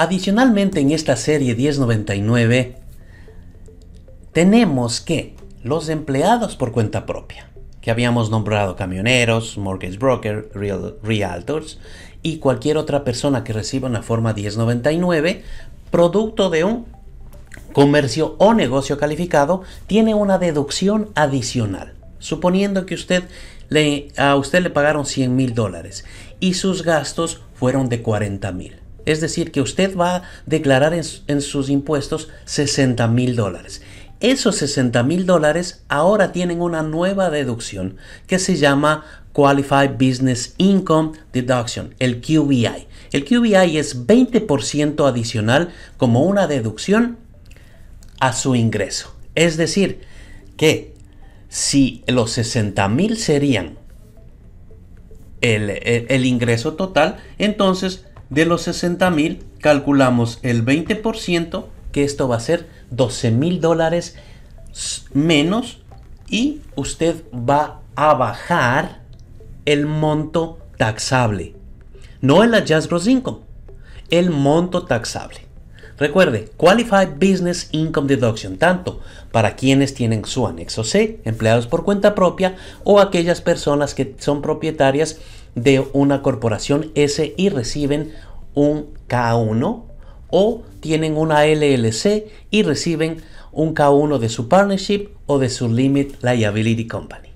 Adicionalmente en esta serie 1099 tenemos que los empleados por cuenta propia, que habíamos nombrado camioneros, mortgage broker, real, realtors y cualquier otra persona que reciba una forma 1099, producto de un comercio o negocio calificado, tiene una deducción adicional. Suponiendo que usted le, a usted le pagaron 100 mil dólares y sus gastos fueron de 40 mil es decir, que usted va a declarar en, sus impuestos 60 mil dólares. Esos 60 mil dólares ahora tienen una nueva deducción que se llama Qualified Business Income Deduction, el QBI. El QBI es 20% adicional como una deducción a su ingreso. Es decir, que si los 60 mil serían el ingreso total, entonces de los 60 mil, calculamos el 20%, que esto va a ser 12 mil dólares menos, y usted va a bajar el monto taxable, no el adjust gross income, el monto taxable. Recuerde, Qualified Business Income Deduction, tanto para quienes tienen su anexo C, empleados por cuenta propia, o aquellas personas que son propietarias de una corporación S y reciben un K1 o tienen una LLC y reciben un K1 de su partnership o de su Limit Liability Company.